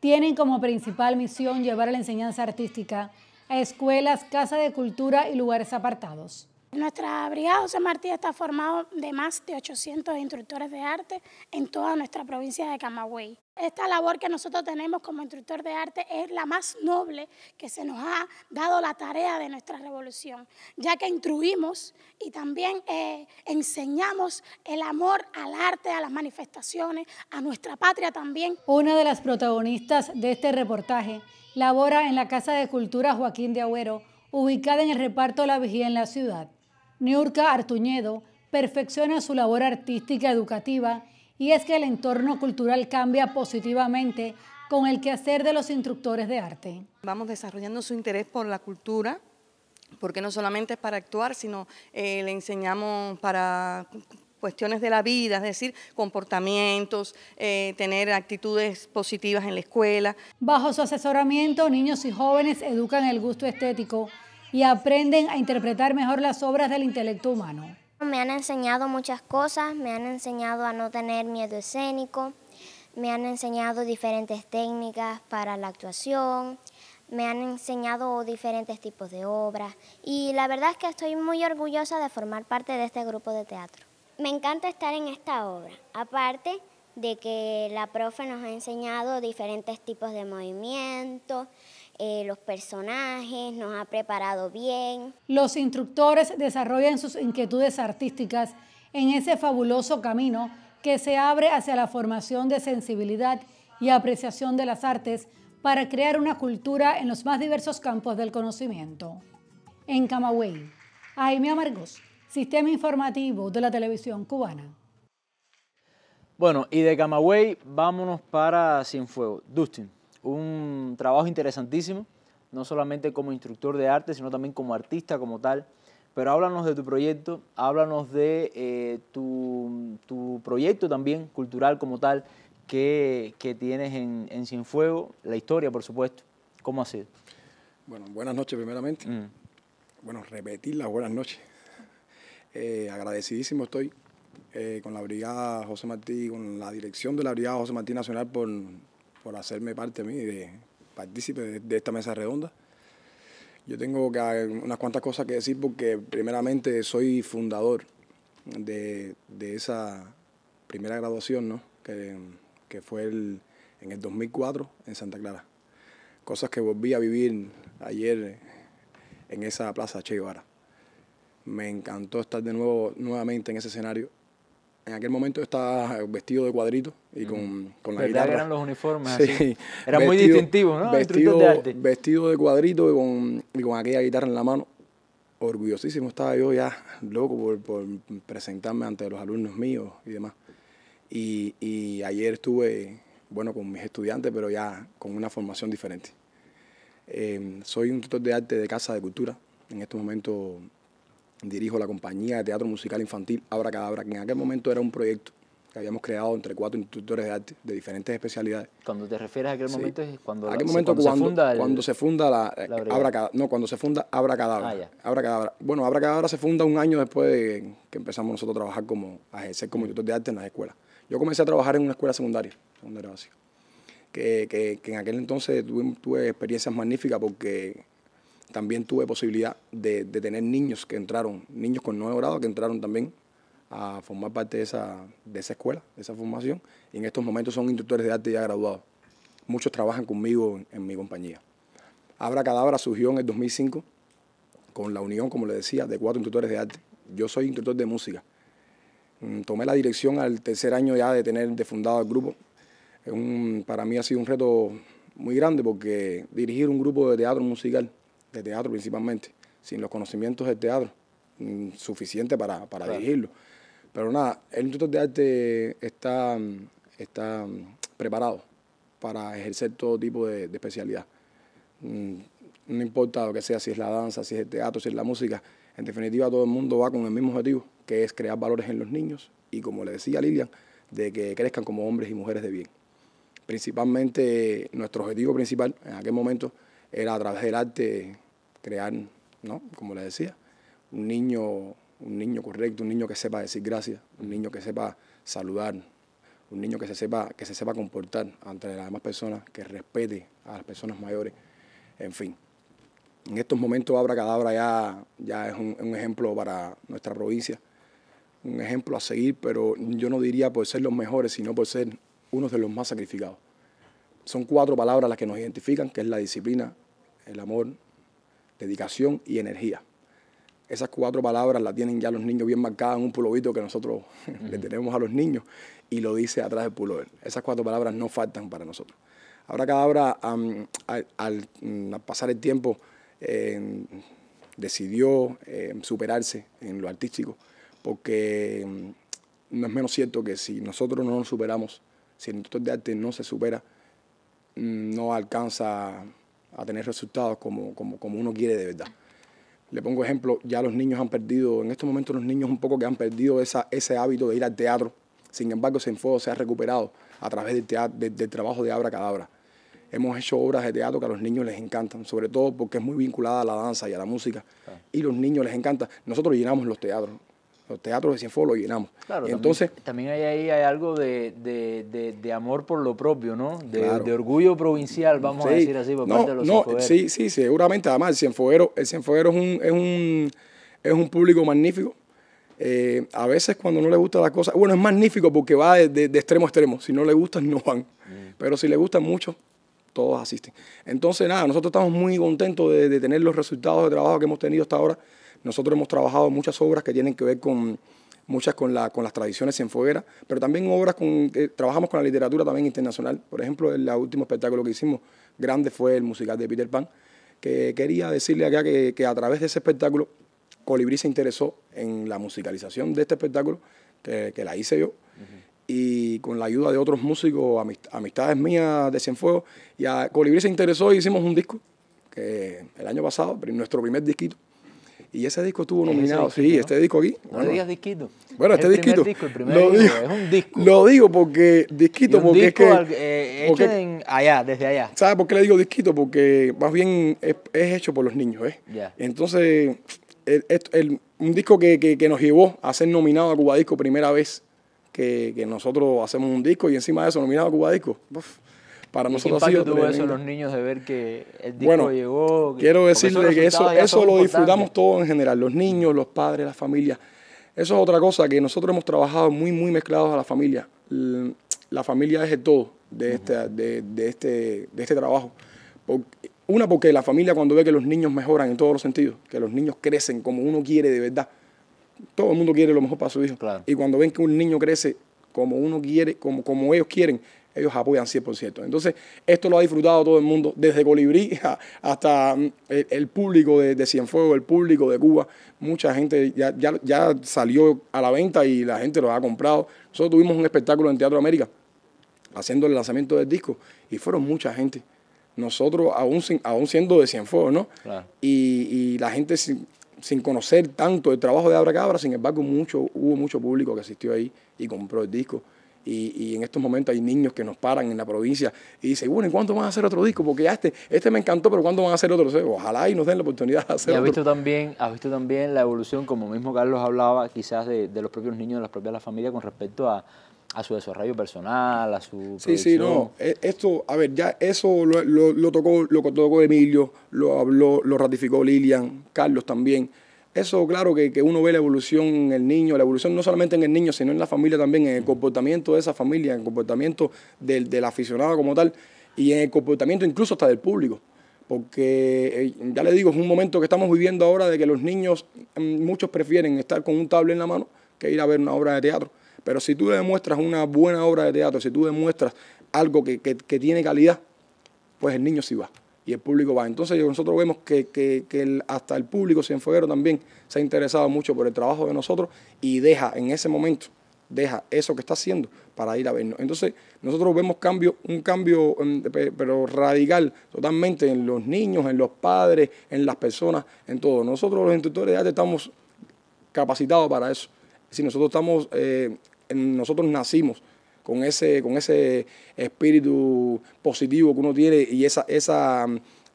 Tienen como principal misión llevar la enseñanza artística a escuelas, casas de cultura y lugares apartados. Nuestra Brigada José Martí está formada de más de 800 instructores de arte en toda nuestra provincia de Camagüey. Esta labor que nosotros tenemos como instructor de arte es la más noble que se nos ha dado la tarea de nuestra revolución, ya que instruimos y también eh, enseñamos el amor al arte, a las manifestaciones, a nuestra patria también. Una de las protagonistas de este reportaje labora en la Casa de Cultura Joaquín de Agüero, ubicada en el reparto La Vigía en la ciudad. Niurka Artuñedo perfecciona su labor artística educativa y es que el entorno cultural cambia positivamente con el quehacer de los instructores de arte. Vamos desarrollando su interés por la cultura, porque no solamente es para actuar, sino eh, le enseñamos para cuestiones de la vida, es decir, comportamientos, eh, tener actitudes positivas en la escuela. Bajo su asesoramiento, niños y jóvenes educan el gusto estético y aprenden a interpretar mejor las obras del intelecto humano. Me han enseñado muchas cosas, me han enseñado a no tener miedo escénico, me han enseñado diferentes técnicas para la actuación, me han enseñado diferentes tipos de obras y la verdad es que estoy muy orgullosa de formar parte de este grupo de teatro. Me encanta estar en esta obra, aparte de que la profe nos ha enseñado diferentes tipos de movimientos, eh, los personajes, nos ha preparado bien. Los instructores desarrollan sus inquietudes artísticas en ese fabuloso camino que se abre hacia la formación de sensibilidad y apreciación de las artes para crear una cultura en los más diversos campos del conocimiento. En Camagüey, Jaime Amargos, Sistema Informativo de la Televisión Cubana. Bueno, y de Camagüey vámonos para Cienfuegos. Dustin un trabajo interesantísimo, no solamente como instructor de arte, sino también como artista como tal. Pero háblanos de tu proyecto, háblanos de eh, tu, proyecto también cultural como tal que, tienes en, en, la historia, por supuesto. ¿Cómo ha sido? Bueno, buenas noches primeramente. Mm. Bueno, repetir las buenas noches. Eh, agradecidísimo estoy eh, con la Brigada José Martí, con la dirección de la Brigada José Martí Nacional por por hacerme parte a mí, de partícipe de, esta mesa redonda. Yo tengo que, ah, unas cuantas cosas que decir porque primeramente soy fundador de, esa primera graduación, ¿no? Que, fue en el 2004 en Santa Clara. Cosas que volví a vivir ayer en esa plaza Che Me encantó estar de nuevo nuevamente en ese escenario en aquel momento estaba eh, vestido de cuadrito y con, la guitarra. eran los uniformes sí. Era muy distintivo, ¿no? Vestido de, cuadrito y con, aquella guitarra en la mano. Orgullosísimo estaba yo ya, loco, por, presentarme ante los alumnos míos y demás. Y, y ayer estuve, bueno, con mis estudiantes, pero ya con una formación diferente. Eh, soy un tutor de arte de Casa de Cultura. En estos momento dirijo la compañía de teatro musical infantil Abra Cadabra, que en aquel momento era un proyecto que habíamos creado entre cuatro instructores de arte de diferentes especialidades. Cuando te refieres a aquel momento es cuando, cuando, se funda cuando se funda la, eh, no, cuando se funda ah, Abra Cadabra. Bueno, Abra Cadabra se funda un año después de que empezamos nosotros a trabajar como a ejercer como mm. de arte en las escuelas. Yo comencé a trabajar en una escuela secundaria, secundaria básica, que, que, en aquel entonces tuve experiencias magníficas porque también tuve posibilidad de, tener niños que entraron, niños con nueve grados que entraron también a formar parte de esa, de esa escuela, de esa formación. Y en estos momentos son instructores de arte ya graduados. Muchos trabajan conmigo en, mi compañía. Abra Cadabra surgió en el 2005 con la unión, como le decía, de cuatro instructores de arte. Yo soy instructor de música. Mm, tomé la dirección al tercer año ya de tener de fundado el grupo. para mí ha sido un reto muy grande porque dirigir un grupo de teatro musical de teatro principalmente, sin los conocimientos del teatro mm, suficiente para, dirigirlo. Pero nada, el Instituto de Arte está, mm, está mm, preparado para ejercer todo tipo de, especialidad. no importa lo que sea, si es la danza, si es el teatro, si es la música, en definitiva todo el mundo va con el mismo objetivo, que es crear valores en los niños y como le decía Lidia de que crezcan como hombres y mujeres de bien. Principalmente nuestro objetivo principal en aquel momento era a través del arte crear, ¿no? Como le decía, un niño, un niño correcto, un niño que sepa decir gracias, un niño que sepa saludar, un niño que se sepa, que se sepa comportar ante las demás personas, que respete a las personas mayores, en fin. En estos momentos Abra Cadabra ya, ya es un, ejemplo para nuestra provincia, un ejemplo a seguir, pero yo no diría por ser los mejores, sino por ser uno de los más sacrificados. Son cuatro palabras las que nos identifican, que es la disciplina, el amor, dedicación y energía. Esas cuatro palabras las tienen ya los niños bien marcadas en un pulovito que nosotros le tenemos a los niños y lo dice atrás del pulover. Esas cuatro palabras no faltan para nosotros. Ahora cada hora, mm, al, pasar el tiempo, em, decidió em, superarse en lo artístico, porque em, no es menos cierto que si nosotros no nos superamos, si el instructor de arte no se supera, mm, no alcanza a tener resultados como, como, uno quiere de verdad. Le pongo ejemplo, ya los niños han perdido, en estos momentos los niños un poco que han perdido esa, ese hábito de ir al teatro. Sin embargo, enfoque se ha recuperado a través del, teatro, del, trabajo de Abra Cadabra. Hemos hecho obras de teatro que a los niños les encantan, sobre todo porque es muy vinculada a la danza y a la música. Y los niños les encanta. Nosotros llenamos los teatros los teatros de Cienfuegos los llenamos. Claro, entonces, también, ahí hay algo de, amor por lo propio, ¿no? De, orgullo provincial, vamos a decir así, por los no, Sí, sí, seguramente. Además, el Cienfuegero, el es, un, es, un, público magnífico. Eh, a veces cuando no le gusta la cosa, bueno, es magnífico porque va de, extremo a extremo. Si no le gustan, no van. Mm. Pero si le gustan mucho, todos asisten. Entonces, nada, nosotros estamos muy contentos de, de, tener los resultados de trabajo que hemos tenido hasta ahora. Nosotros hemos trabajado muchas obras que tienen que ver con muchas con, con las tradiciones en pero también obras con, eh, trabajamos con la literatura también internacional. Por ejemplo, el último espectáculo que hicimos grande fue el musical de Peter Pan, que quería decirle acá que, a través de ese espectáculo Colibrí se interesó en la musicalización de este espectáculo, que, la hice yo, y con la ayuda de otros músicos, amistades mías de Cienfuegos, y a Colibrí se interesó y hicimos un disco, que el año pasado, nuestro primer disquito, y ese disco estuvo nominado. sí, este disco aquí. No bueno. digas disquito. Bueno, es este el disquito. Disco, el primer disco, es un disco. Lo digo porque disquito, porque es que. hecho eh, allá, desde allá. ¿Sabes por qué le digo disquito? Porque más bien es, hecho por los niños, ¿eh? Entonces, el, un disco que, que, nos llevó a ser nominado a Cuba Disco primera vez que, que nosotros hacemos un disco y encima de eso nominado a Cuba Disco para nosotros ha tuvo eso los niños de ver que el disco bueno, llegó? quiero decirle que eso, eso lo disfrutamos todos en general, los niños, los padres, las familias. Eso es otra cosa que nosotros hemos trabajado muy, muy mezclados a la familia. La familia es el todo de, este, de, este, de este trabajo. Una, porque la familia cuando ve que los niños mejoran en todos los sentidos, que los niños crecen como uno quiere de verdad. Todo el mundo quiere lo mejor para su hijo. Y cuando ven que un niño crece como uno quiere, como, como ellos quieren, ellos apoyan 100%. Entonces, esto lo ha disfrutado todo el mundo, desde Colibrí hasta mm, el, público de, de, Cienfuegos, el público de Cuba. Mucha gente ya, salió a la venta y la gente lo ha comprado. Nosotros tuvimos un espectáculo en Teatro América haciendo el lanzamiento del disco y fueron mucha gente nosotros, aún, aún siendo de Cienfuegos, ¿no? Y, la gente sin, conocer tanto el trabajo de Abra Cabra, sin embargo, mucho, hubo mucho público que asistió ahí y compró el disco. Y, en estos momentos hay niños que nos paran en la provincia y dicen, bueno, ¿y cuándo van a hacer otro disco? Porque ya este, este me encantó, pero ¿cuándo van a hacer otro? Ojalá y nos den la oportunidad de hacer has Visto también, has visto también la evolución, como mismo Carlos hablaba, quizás de, los propios niños, de las propias familias con respecto a, su desarrollo personal, a su... Sí, sí, no. E, esto, a ver, ya eso lo, tocó, lo tocó Emilio, lo habló, lo ratificó Lilian, Carlos también. Eso, claro, que, uno ve la evolución en el niño, la evolución no solamente en el niño, sino en la familia también, en el comportamiento de esa familia, en el comportamiento del, del aficionado como tal, y en el comportamiento incluso hasta del público. Porque eh, ya le digo, es un momento que estamos viviendo ahora de que los niños, mm, muchos prefieren estar con un tablet en la mano que ir a ver una obra de teatro. Pero si tú demuestras una buena obra de teatro, si tú demuestras algo que tiene calidad, pues el niño sí va y el público va. Entonces nosotros vemos que, que, el, hasta el público cienfueguero también se ha interesado mucho por el trabajo de nosotros y deja en ese momento, deja eso que está haciendo para ir a vernos. Entonces nosotros vemos cambio, un cambio em, pero radical totalmente en los niños, en los padres, en las personas, en todo. Nosotros los instructores de arte estamos capacitados para eso. Si nosotros estamos, eh, nosotros nacimos con ese, con ese espíritu positivo que uno tiene y esa, esa,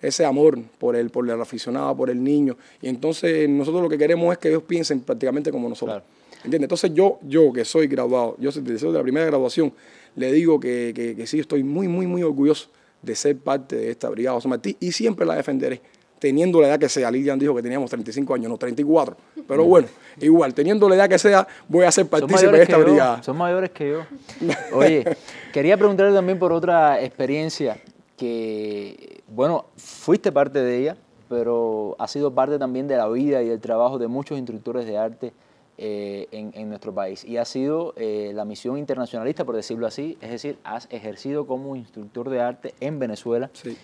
ese amor por el, por el aficionado, por el niño. Y entonces nosotros lo que queremos es que ellos piensen prácticamente como nosotros. Entonces yo, yo que soy graduado, yo soy de la primera graduación, le digo que, que sí, estoy muy, muy, muy orgulloso de ser parte de esta brigada José Martí y siempre la defenderé, teniendo la edad que sea. Lilian dijo que teníamos 35 años, no 34. Pero bueno, igual, teniendo la edad que sea, voy a ser partícipe de esta brigada. Son mayores que yo. Oye, quería preguntarle también por otra experiencia que, bueno, fuiste parte de ella, pero ha sido parte también de la vida y del trabajo de muchos instructores de arte eh, en, nuestro país. Y ha sido eh, la misión internacionalista, por decirlo así, es decir, has ejercido como instructor de arte en Venezuela. Sí.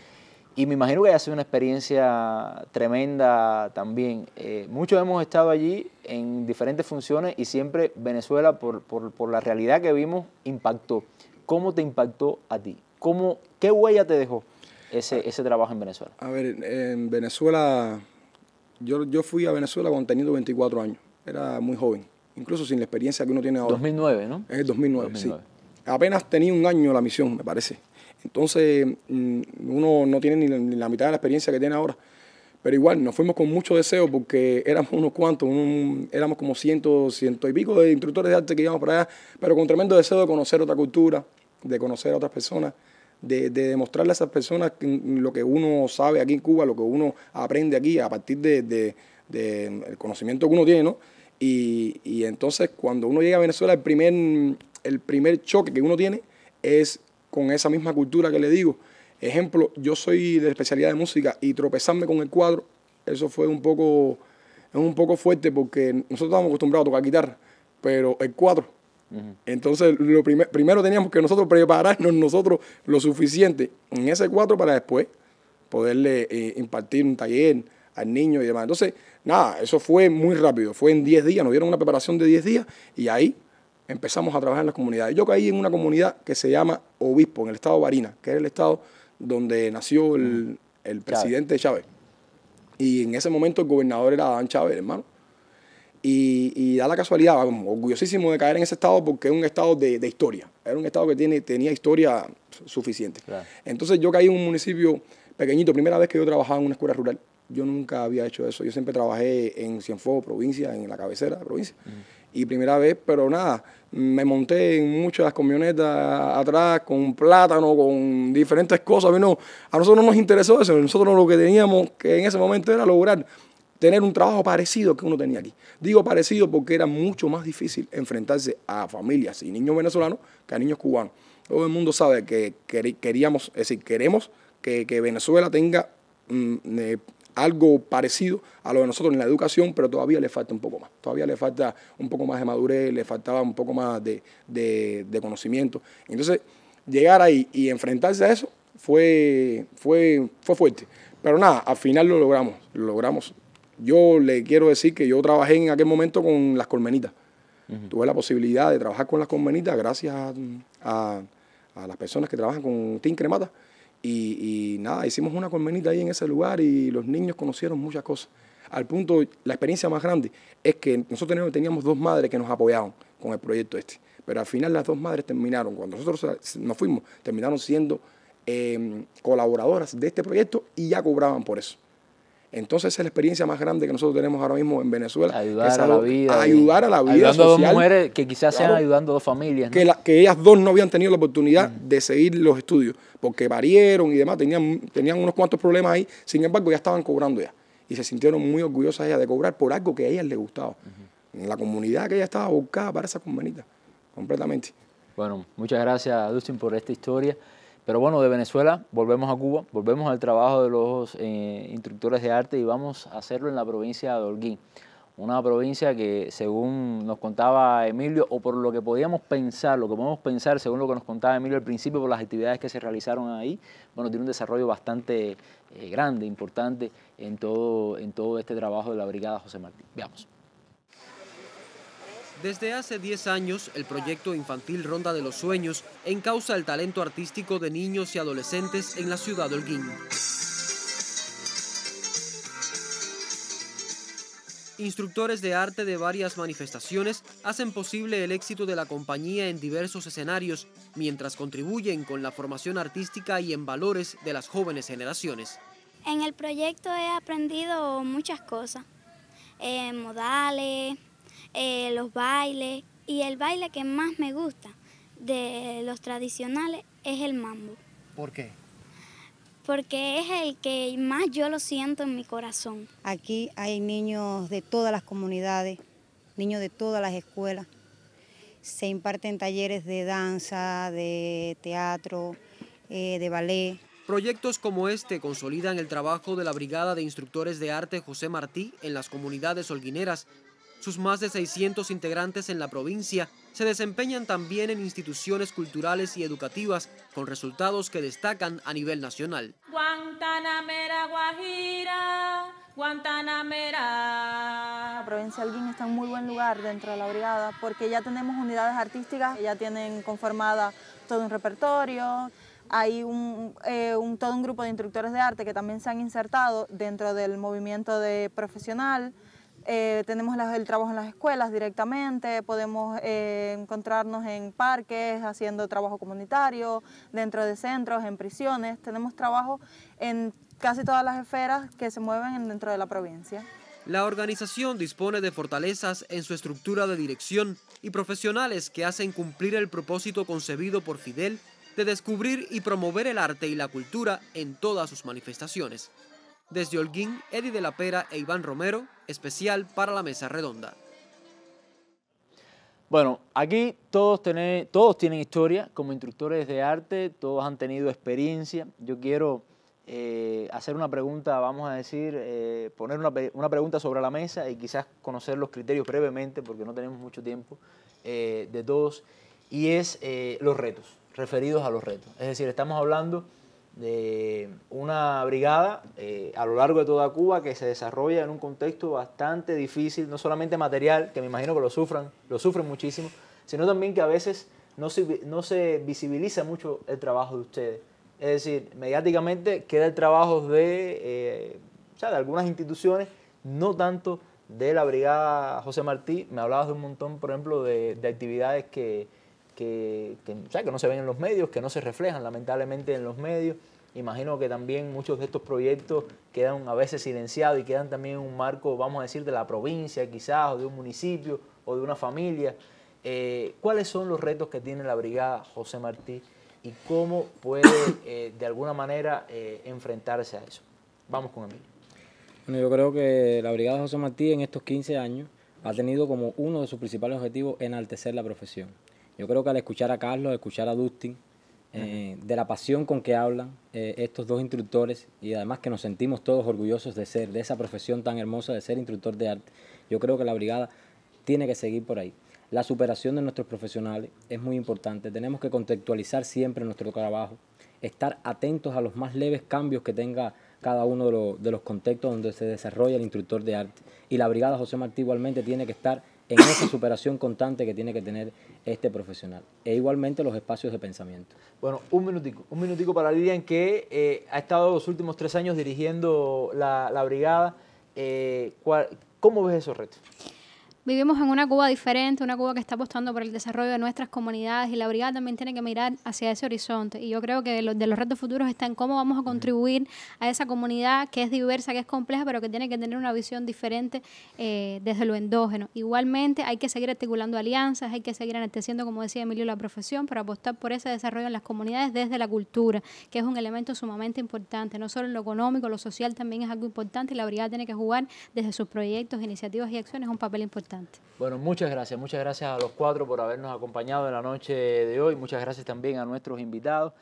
Y me imagino que haya sido una experiencia tremenda también. Eh, muchos hemos estado allí en diferentes funciones y siempre Venezuela, por, la realidad que vimos, impactó. ¿Cómo te impactó a ti? ¿Cómo, ¿Qué huella te dejó ese, ah. trabajo en Venezuela? A ver, en Venezuela, yo, fui a Venezuela cuando teniendo 24 años. Era muy joven, incluso sin la experiencia que uno tiene ahora. 2009, ¿no? Es el 2009, 2009. sí. Apenas tenía un año la misión, me parece. Entonces, mm, uno no tiene ni la, mitad de la experiencia que tiene ahora. Pero igual, nos fuimos con mucho deseo porque éramos unos cuantos, éramos como ciento, ciento y pico de instructores de arte que íbamos para allá, pero con tremendo deseo de conocer otra cultura, de conocer a otras personas, de, demostrarle a esas personas mm, lo que uno sabe aquí en Cuba, lo que uno aprende aquí a partir del de, conocimiento que uno tiene, Y, entonces cuando uno llega a Venezuela, el primer, el primer choque que uno tiene es con esa misma cultura que le digo. Ejemplo, yo soy de especialidad de música y tropezarme con el cuadro, eso fue un poco, un poco fuerte porque nosotros estábamos acostumbrados a tocar guitarra, pero el cuadro. Entonces, lo primero teníamos que nosotros prepararnos nosotros lo suficiente en ese cuadro para después poderle eh, impartir un taller al niño y demás. Entonces, nada, eso fue muy rápido, fue en 10 días, nos dieron una preparación de 10 días y ahí empezamos a trabajar en las comunidades. Yo caí en una comunidad que se llama Obispo, en el estado Barina, que es el estado donde nació el, el presidente Chávez. Y en ese momento el gobernador era Adán Chávez, hermano. Y, y, da la casualidad, orgullosísimo de caer en ese estado porque es un estado de, de historia. Era un estado que tiene, tenía historia suficiente. Entonces yo caí en un municipio pequeñito, primera vez que yo trabajaba en una escuela rural. Yo nunca había hecho eso. Yo siempre trabajé en Cienfuegos, provincia, en la cabecera de provincia. Y primera vez, pero nada, me monté en muchas camionetas atrás con plátano, con diferentes cosas. A, a nosotros no nos interesó eso. Nosotros lo que teníamos que en ese momento era lograr tener un trabajo parecido que uno tenía aquí. Digo parecido porque era mucho más difícil enfrentarse a familias y niños venezolanos que a niños cubanos. Todo el mundo sabe que queríamos, es decir, queremos que, Venezuela tenga mm, eh, algo parecido a lo de nosotros en la educación, pero todavía le falta un poco más. Todavía le falta un poco más de madurez, le faltaba un poco más de, conocimiento. Entonces, llegar ahí y enfrentarse a eso fue, fue, fue fuerte. Pero nada, al final lo logramos, logramos. Yo le quiero decir que yo trabajé en aquel momento con las colmenitas. Tuve la posibilidad de trabajar con las colmenitas gracias a, las personas que trabajan con Team Cremata y, nada, hicimos una colmenita ahí en ese lugar y los niños conocieron muchas cosas. Al punto, la experiencia más grande es que nosotros teníamos, dos madres que nos apoyaban con el proyecto este. Pero al final las dos madres terminaron, cuando nosotros nos fuimos, terminaron siendo em, colaboradoras de este proyecto y ya cobraban por eso. Entonces es la experiencia más grande que nosotros tenemos ahora mismo en Venezuela. Ayudar a la vida. ayudar a la vida ayudando social. a dos mujeres que quizás sean ayudando dos familias. Que, ellas dos no habían tenido la oportunidad mm. de seguir los estudios, porque parieron y demás, tenían, tenían unos cuantos problemas ahí, sin embargo ya estaban cobrando ya. Y se sintieron muy orgullosas ellas de cobrar por algo que a ellas les gustaba. En la comunidad que ella estaba buscada para esa convenita, completamente. Bueno, muchas gracias, Dustin, por esta historia. Pero bueno, de Venezuela volvemos a Cuba, volvemos al trabajo de los eh, instructores de arte y vamos a hacerlo en la provincia de Holguín. Una provincia que, según nos contaba Emilio, o por lo que podíamos pensar, lo que podemos pensar, según lo que nos contaba Emilio al principio, por las actividades que se realizaron ahí, bueno, tiene un desarrollo bastante eh, grande, importante en todo, en todo este trabajo de la Brigada José Martín. Veamos. Desde hace 10 años, el proyecto infantil Ronda de los Sueños encausa el talento artístico de niños y adolescentes en la ciudad de Holguín. Instructores de arte de varias manifestaciones hacen posible el éxito de la compañía en diversos escenarios, mientras contribuyen con la formación artística y en valores de las jóvenes generaciones. En el proyecto he aprendido muchas cosas, eh, modales, eh, los bailes y el baile que más me gusta de los tradicionales es el mambo. ¿Por qué? Porque es el que más yo lo siento en mi corazón. Aquí hay niños de todas las comunidades, niños de todas las escuelas. Se imparten talleres de danza, de teatro, eh, de ballet. Proyectos como este consolidan el trabajo de la Brigada de Instructores de Arte José Martí en las comunidades holguineras sus más de 600 integrantes en la provincia se desempeñan también en instituciones culturales y educativas con resultados que destacan a nivel nacional. Guantanamera, Guajira, Guantanamera. La provincia de Alguín está en muy buen lugar dentro de la brigada porque ya tenemos unidades artísticas, ya tienen conformada todo un repertorio hay eh, un, todo un grupo de instructores de arte que también se han insertado dentro del movimiento de profesional. Eh, tenemos el trabajo en las escuelas directamente, podemos eh, encontrarnos en parques haciendo trabajo comunitario, dentro de centros, en prisiones, tenemos trabajo en casi todas las esferas que se mueven dentro de la provincia. La organización dispone de fortalezas en su estructura de dirección y profesionales que hacen cumplir el propósito concebido por Fidel de descubrir y promover el arte y la cultura en todas sus manifestaciones. Desde Holguín, Eddie de la Pera e Iván Romero, especial para la mesa redonda. Bueno, aquí todos, tienen historia como instructores de arte, todos han tenido experiencia. Yo quiero eh, hacer una pregunta, vamos a decir, eh, poner una, pregunta sobre la mesa y quizás conocer los criterios brevemente, porque no tenemos mucho tiempo, eh, de todos, y es los retos, referidos a los retos. Es decir, estamos hablando de una brigada eh, a lo largo de toda Cuba que se desarrolla en un contexto bastante difícil, no solamente material, que me imagino que lo sufran, lo sufren muchísimo, sino también que a veces no se, no se visibiliza mucho el trabajo de ustedes. Es decir, mediáticamente queda el trabajo de, eh, de algunas instituciones, no tanto de la brigada José Martí. Me hablabas de un montón, por ejemplo, de actividades que, que, que, que no se ven en los medios, que no se reflejan lamentablemente en los medios. Imagino que también muchos de estos proyectos quedan a veces silenciados y quedan también en un marco, vamos a decir, de la provincia quizás, o de un municipio, o de una familia. Eh, ¿Cuáles son los retos que tiene la Brigada José Martí y cómo puede eh, de alguna manera eh, enfrentarse a eso? Vamos con Emilio. Bueno, yo creo que la Brigada José Martí en estos 15 años ha tenido como uno de sus principales objetivos enaltecer la profesión. Yo creo que al escuchar a Carlos, al escuchar a Dustin, eh, de la pasión con que hablan eh, estos dos instructores y además que nos sentimos todos orgullosos de ser, de esa profesión tan hermosa de ser instructor de arte, yo creo que la brigada tiene que seguir por ahí. La superación de nuestros profesionales es muy importante. Tenemos que contextualizar siempre nuestro trabajo, estar atentos a los más leves cambios que tenga cada uno de, los, de los contextos donde se desarrolla el instructor de arte. Y la Brigada José Martí igualmente tiene que estar en esa superación constante que tiene que tener este profesional. E igualmente los espacios de pensamiento. Bueno, un minutico, un minutico para Lidia en que eh, ha estado los últimos tres años dirigiendo la, brigada. Eh, ¿Cómo ves esos retos? Vivimos en una Cuba diferente, una Cuba que está apostando por el desarrollo de nuestras comunidades y la brigada también tiene que mirar hacia ese horizonte. Y yo creo que de los, retos futuros está en cómo vamos a contribuir a esa comunidad que es diversa, que es compleja, pero que tiene que tener una visión diferente eh, desde lo endógeno. Igualmente hay que seguir articulando alianzas, hay que seguir anesteciendo, como decía Emilio, la profesión, para apostar por ese desarrollo en las comunidades desde la cultura, que es un elemento sumamente importante, no solo en lo económico, lo social también es algo importante y la brigada tiene que jugar desde sus proyectos, iniciativas y acciones un papel importante. Bueno, muchas gracias, muchas gracias a los cuatro por habernos acompañado en la noche de hoy, muchas gracias también a nuestros invitados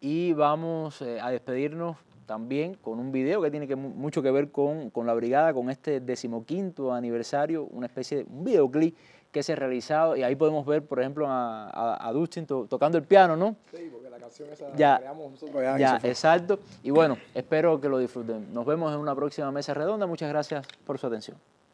y vamos eh, a despedirnos también con un video que tiene mucho que ver con, la brigada, con este decimoquinto aniversario, una especie de un videoclip que se ha realizado y ahí podemos ver, por ejemplo, a, a, Dustin tocando el piano, ¿no? Sí, porque la canción esa la nosotros. Ya, ya exacto. Y bueno, espero que lo disfruten. Nos vemos en una próxima mesa redonda. Muchas gracias por su atención.